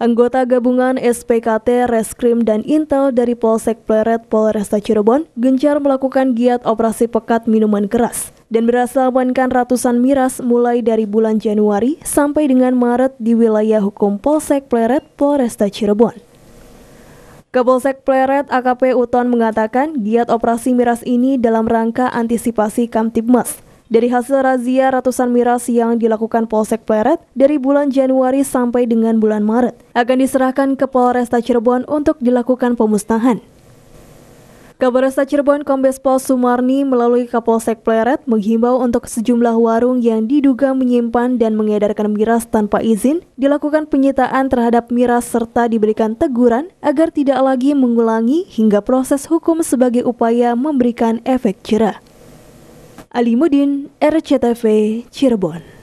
Anggota gabungan SPKT, Reskrim, dan Intel dari Polsek Pleret, Polresta Cirebon gencar melakukan giat operasi pekat minuman keras dan berhasil amankan ratusan miras mulai dari bulan Januari sampai dengan Maret di wilayah hukum Polsek Pleret, Polresta Cirebon. Kapolsek Pleret AKP Uton mengatakan giat operasi miras ini dalam rangka antisipasi Kamtibmas – dari hasil razia ratusan miras yang dilakukan Polsek Pleret dari bulan Januari sampai dengan bulan Maret akan diserahkan ke Polresta Cirebon untuk dilakukan pemusnahan. Kapolresta Cirebon Kombes Pol Sumarni melalui Kapolsek Pleret menghimbau untuk sejumlah warung yang diduga menyimpan dan mengedarkan miras tanpa izin dilakukan penyitaan terhadap miras serta diberikan teguran agar tidak lagi mengulangi hingga proses hukum sebagai upaya memberikan efek jerah. Mudin, RCTV Cirebon